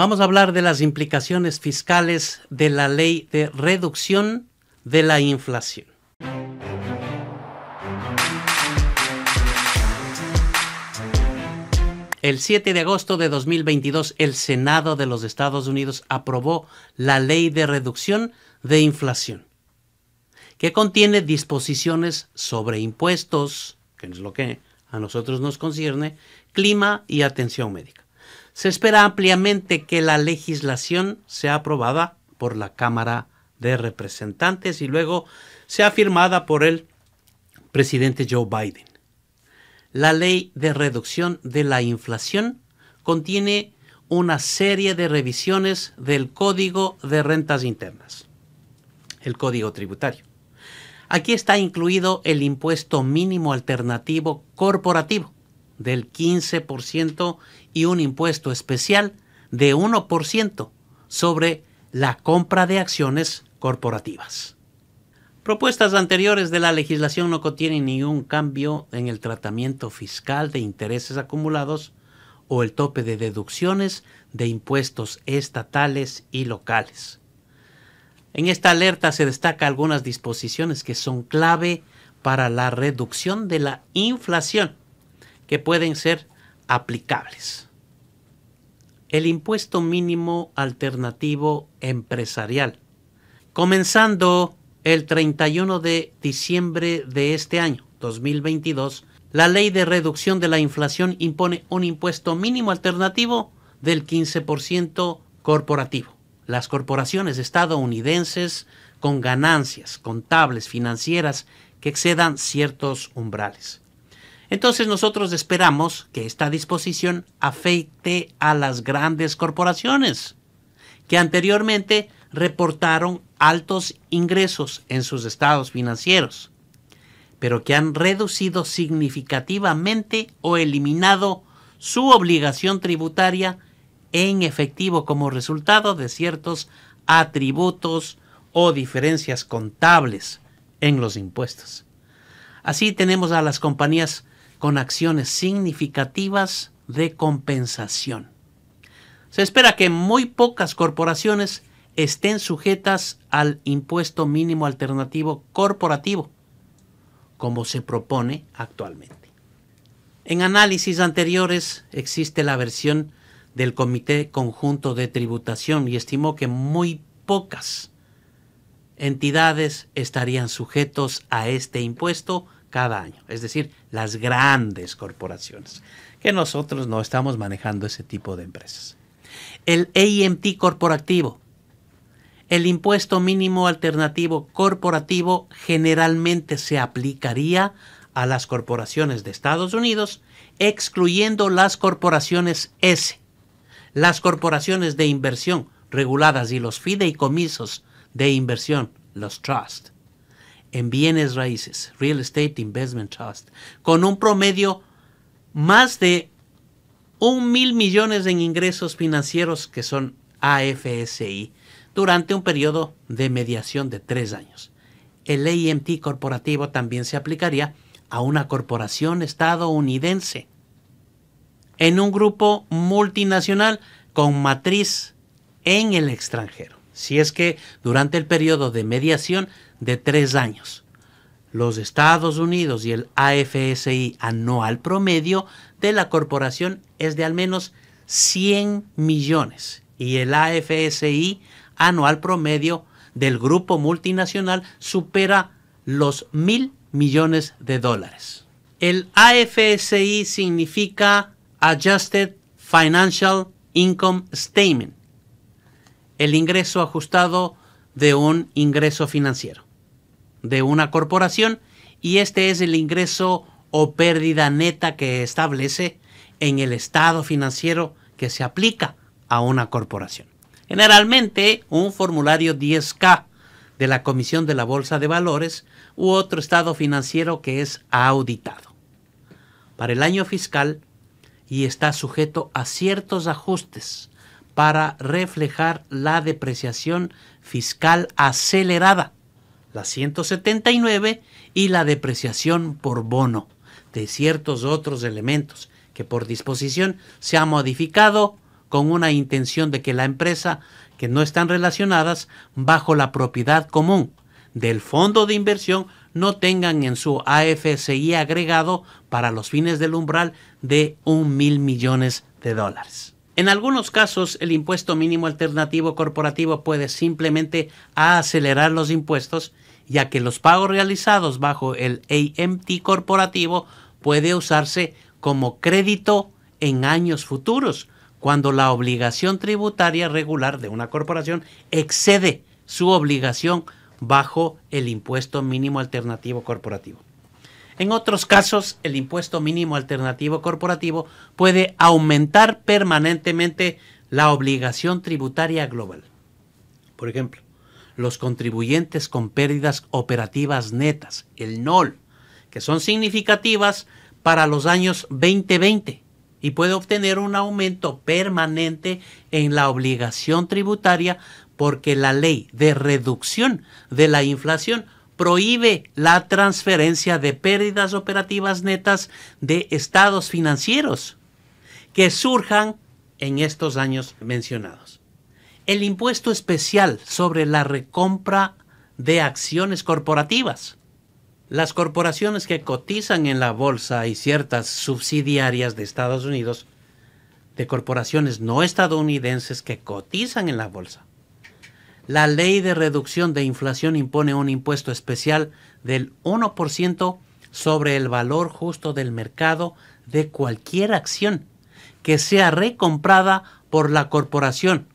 Vamos a hablar de las implicaciones fiscales de la ley de reducción de la inflación. El 7 de agosto de 2022, el Senado de los Estados Unidos aprobó la ley de reducción de inflación, que contiene disposiciones sobre impuestos, que es lo que a nosotros nos concierne, clima y atención médica se espera ampliamente que la legislación sea aprobada por la Cámara de Representantes y luego sea firmada por el presidente Joe Biden. La ley de reducción de la inflación contiene una serie de revisiones del Código de Rentas Internas, el Código Tributario. Aquí está incluido el impuesto mínimo alternativo corporativo, del 15% y un impuesto especial de 1% sobre la compra de acciones corporativas. Propuestas anteriores de la legislación no contienen ningún cambio en el tratamiento fiscal de intereses acumulados o el tope de deducciones de impuestos estatales y locales. En esta alerta se destaca algunas disposiciones que son clave para la reducción de la inflación que pueden ser aplicables. El impuesto mínimo alternativo empresarial, comenzando el 31 de diciembre de este año, 2022, la ley de reducción de la inflación impone un impuesto mínimo alternativo del 15% corporativo. Las corporaciones estadounidenses con ganancias contables financieras que excedan ciertos umbrales. Entonces nosotros esperamos que esta disposición afecte a las grandes corporaciones, que anteriormente reportaron altos ingresos en sus estados financieros, pero que han reducido significativamente o eliminado su obligación tributaria en efectivo como resultado de ciertos atributos o diferencias contables en los impuestos. Así tenemos a las compañías con acciones significativas de compensación. Se espera que muy pocas corporaciones estén sujetas al impuesto mínimo alternativo corporativo, como se propone actualmente. En análisis anteriores existe la versión del Comité Conjunto de Tributación y estimó que muy pocas entidades estarían sujetos a este impuesto cada año, es decir, las grandes corporaciones, que nosotros no estamos manejando ese tipo de empresas. El AMT corporativo, el impuesto mínimo alternativo corporativo generalmente se aplicaría a las corporaciones de Estados Unidos, excluyendo las corporaciones S, las corporaciones de inversión reguladas y los fideicomisos de inversión, los trusts en bienes raíces, Real Estate Investment Trust, con un promedio más de un mil millones en ingresos financieros que son AFSI durante un periodo de mediación de tres años. El AMT corporativo también se aplicaría a una corporación estadounidense en un grupo multinacional con matriz en el extranjero, si es que durante el periodo de mediación de tres años. Los Estados Unidos y el AFSI anual promedio de la corporación es de al menos 100 millones y el AFSI anual promedio del grupo multinacional supera los mil millones de dólares. El AFSI significa Adjusted Financial Income Statement, el ingreso ajustado de un ingreso financiero de una corporación y este es el ingreso o pérdida neta que establece en el estado financiero que se aplica a una corporación. Generalmente un formulario 10K de la Comisión de la Bolsa de Valores u otro estado financiero que es auditado para el año fiscal y está sujeto a ciertos ajustes para reflejar la depreciación fiscal acelerada 179 y la depreciación por bono de ciertos otros elementos que por disposición se ha modificado con una intención de que la empresa que no están relacionadas bajo la propiedad común del fondo de inversión no tengan en su AFSI agregado para los fines del umbral de un mil millones de dólares. En algunos casos, el impuesto mínimo alternativo corporativo puede simplemente acelerar los impuestos ya que los pagos realizados bajo el AMT corporativo puede usarse como crédito en años futuros, cuando la obligación tributaria regular de una corporación excede su obligación bajo el impuesto mínimo alternativo corporativo. En otros casos, el impuesto mínimo alternativo corporativo puede aumentar permanentemente la obligación tributaria global. Por ejemplo, los contribuyentes con pérdidas operativas netas, el NOL, que son significativas para los años 2020 y puede obtener un aumento permanente en la obligación tributaria porque la ley de reducción de la inflación prohíbe la transferencia de pérdidas operativas netas de estados financieros que surjan en estos años mencionados el impuesto especial sobre la recompra de acciones corporativas. Las corporaciones que cotizan en la bolsa y ciertas subsidiarias de Estados Unidos, de corporaciones no estadounidenses que cotizan en la bolsa. La ley de reducción de inflación impone un impuesto especial del 1% sobre el valor justo del mercado de cualquier acción que sea recomprada por la corporación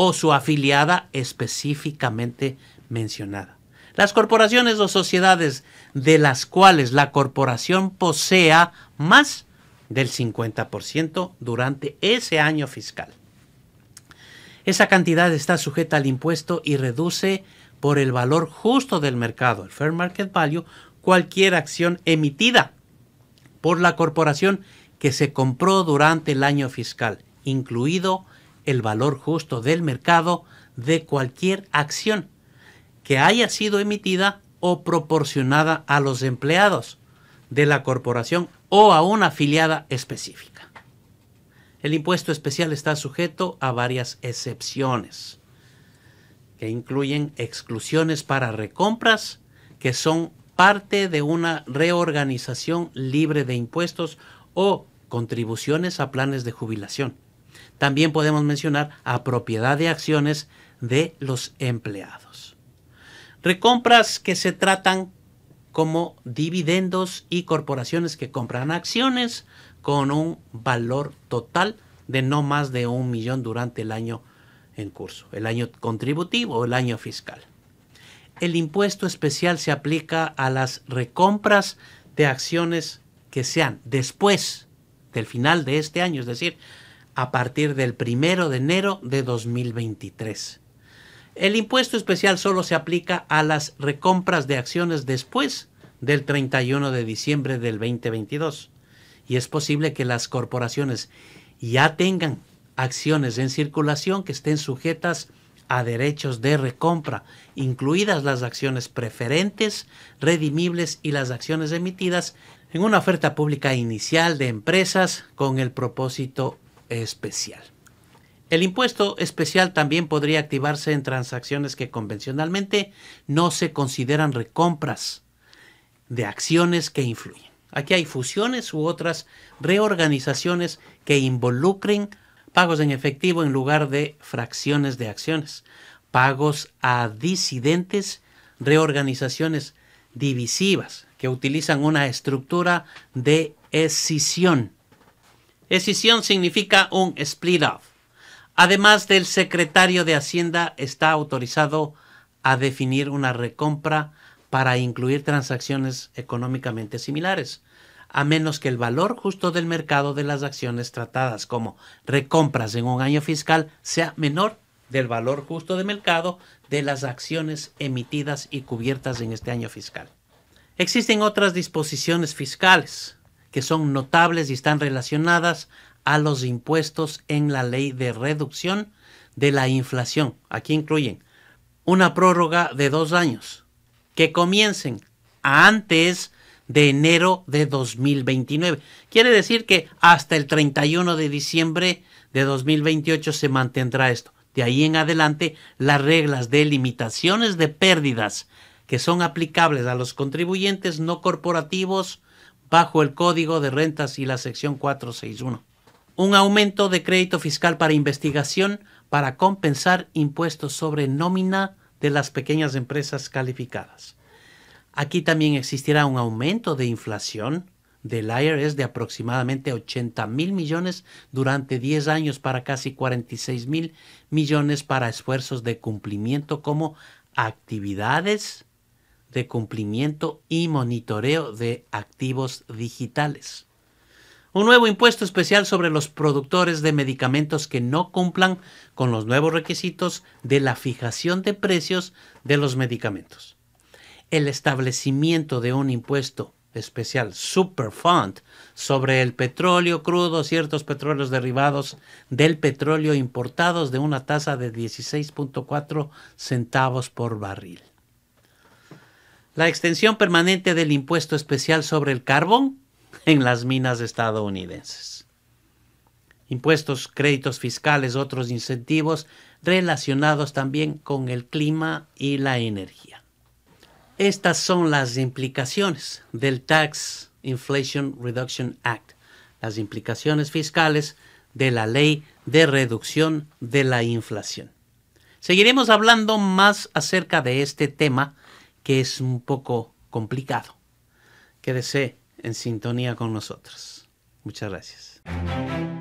o su afiliada específicamente mencionada. Las corporaciones o sociedades de las cuales la corporación posea más del 50% durante ese año fiscal. Esa cantidad está sujeta al impuesto y reduce por el valor justo del mercado, el fair market value, cualquier acción emitida por la corporación que se compró durante el año fiscal, incluido el valor justo del mercado de cualquier acción que haya sido emitida o proporcionada a los empleados de la corporación o a una afiliada específica. El impuesto especial está sujeto a varias excepciones, que incluyen exclusiones para recompras, que son parte de una reorganización libre de impuestos o contribuciones a planes de jubilación también podemos mencionar a propiedad de acciones de los empleados. Recompras que se tratan como dividendos y corporaciones que compran acciones con un valor total de no más de un millón durante el año en curso, el año contributivo o el año fiscal. El impuesto especial se aplica a las recompras de acciones que sean después del final de este año, es decir, a partir del primero de enero de 2023. El impuesto especial solo se aplica a las recompras de acciones después del 31 de diciembre del 2022 y es posible que las corporaciones ya tengan acciones en circulación que estén sujetas a derechos de recompra, incluidas las acciones preferentes, redimibles y las acciones emitidas en una oferta pública inicial de empresas con el propósito especial. El impuesto especial también podría activarse en transacciones que convencionalmente no se consideran recompras de acciones que influyen. Aquí hay fusiones u otras reorganizaciones que involucren pagos en efectivo en lugar de fracciones de acciones, pagos a disidentes, reorganizaciones divisivas que utilizan una estructura de escisión Escisión significa un split off. Además del secretario de Hacienda está autorizado a definir una recompra para incluir transacciones económicamente similares, a menos que el valor justo del mercado de las acciones tratadas como recompras en un año fiscal sea menor del valor justo de mercado de las acciones emitidas y cubiertas en este año fiscal. Existen otras disposiciones fiscales, que son notables y están relacionadas a los impuestos en la ley de reducción de la inflación. Aquí incluyen una prórroga de dos años que comiencen antes de enero de 2029. Quiere decir que hasta el 31 de diciembre de 2028 se mantendrá esto. De ahí en adelante, las reglas de limitaciones de pérdidas que son aplicables a los contribuyentes no corporativos bajo el Código de Rentas y la sección 461. Un aumento de crédito fiscal para investigación para compensar impuestos sobre nómina de las pequeñas empresas calificadas. Aquí también existirá un aumento de inflación del IRS de aproximadamente 80 mil millones durante 10 años para casi 46 mil millones para esfuerzos de cumplimiento como actividades de cumplimiento y monitoreo de activos digitales. Un nuevo impuesto especial sobre los productores de medicamentos que no cumplan con los nuevos requisitos de la fijación de precios de los medicamentos. El establecimiento de un impuesto especial Superfund sobre el petróleo crudo, ciertos petróleos derivados del petróleo importados de una tasa de 16.4 centavos por barril la extensión permanente del impuesto especial sobre el carbón en las minas estadounidenses. Impuestos, créditos fiscales, otros incentivos relacionados también con el clima y la energía. Estas son las implicaciones del Tax Inflation Reduction Act, las implicaciones fiscales de la ley de reducción de la inflación. Seguiremos hablando más acerca de este tema que es un poco complicado. Quédese en sintonía con nosotros. Muchas gracias.